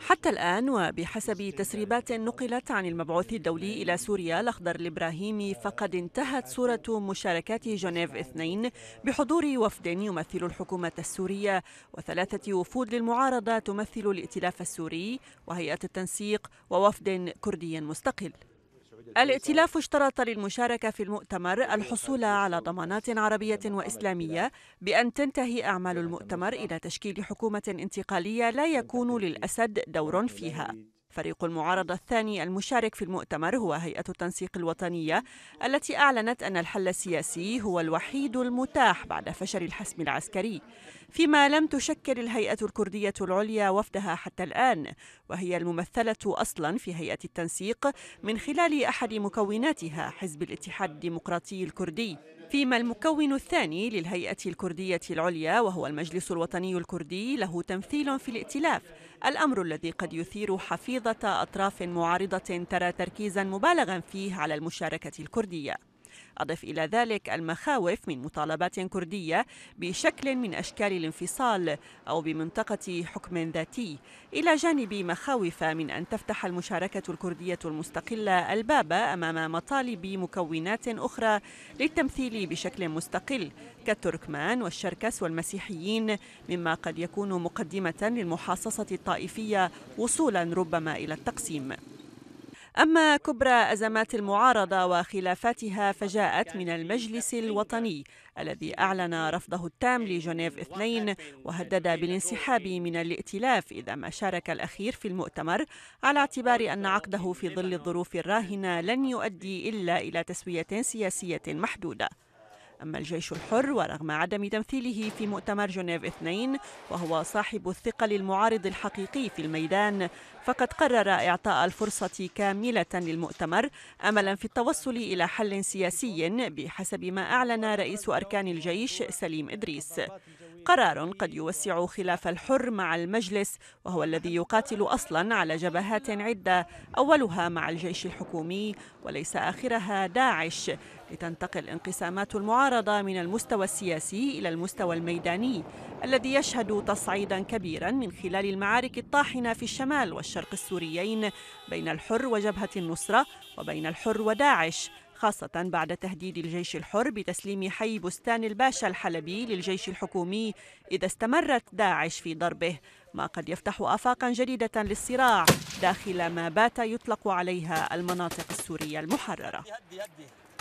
حتى الآن وبحسب تسريبات نقلت عن المبعوث الدولي إلى سوريا الأخضر الإبراهيمي فقد انتهت صورة مشاركات جنيف اثنين بحضور وفد يمثل الحكومة السورية وثلاثة وفود للمعارضة تمثل الائتلاف السوري وهيئة التنسيق ووفد كردي مستقل الائتلاف اشترط للمشاركة في المؤتمر الحصول على ضمانات عربية وإسلامية بأن تنتهي أعمال المؤتمر إلى تشكيل حكومة انتقالية لا يكون للأسد دور فيها فريق المعارضة الثاني المشارك في المؤتمر هو هيئة التنسيق الوطنية التي أعلنت أن الحل السياسي هو الوحيد المتاح بعد فشل الحسم العسكري فيما لم تشكل الهيئة الكردية العليا وفدها حتى الآن وهي الممثلة أصلا في هيئة التنسيق من خلال أحد مكوناتها حزب الاتحاد الديمقراطي الكردي فيما المكون الثاني للهيئة الكردية العليا وهو المجلس الوطني الكردي له تمثيل في الائتلاف الأمر الذي قد يثير حفيظة أطراف معارضة ترى تركيزا مبالغا فيه على المشاركة الكردية أضف إلى ذلك المخاوف من مطالبات كردية بشكل من أشكال الانفصال أو بمنطقة حكم ذاتي إلى جانب مخاوف من أن تفتح المشاركة الكردية المستقلة الباب أمام مطالب مكونات أخرى للتمثيل بشكل مستقل كالتركمان والشركس والمسيحيين مما قد يكون مقدمة للمحاصصة الطائفية وصولا ربما إلى التقسيم أما كبرى أزمات المعارضة وخلافاتها فجاءت من المجلس الوطني الذي أعلن رفضه التام لجنيف اثنين وهدد بالانسحاب من الائتلاف إذا ما شارك الأخير في المؤتمر على اعتبار أن عقده في ظل الظروف الراهنة لن يؤدي إلا إلى تسوية سياسية محدودة أما الجيش الحر ورغم عدم تمثيله في مؤتمر جنيف 2 وهو صاحب الثقل المعارض الحقيقي في الميدان فقد قرر إعطاء الفرصة كاملة للمؤتمر أملا في التوصل إلى حل سياسي بحسب ما أعلن رئيس أركان الجيش سليم إدريس قرار قد يوسع خلاف الحر مع المجلس وهو الذي يقاتل أصلا على جبهات عدة أولها مع الجيش الحكومي وليس آخرها داعش لتنتقل انقسامات المعارضة انخرط من المستوى السياسي إلى المستوى الميداني الذي يشهد تصعيدا كبيرا من خلال المعارك الطاحنة في الشمال والشرق السوريين بين الحر وجبهة النصرة وبين الحر وداعش خاصة بعد تهديد الجيش الحر بتسليم حي بستان الباشا الحلبي للجيش الحكومي إذا استمرت داعش في ضربه ما قد يفتح آفاقا جديدة للصراع داخل ما بات يطلق عليها المناطق السورية المحررة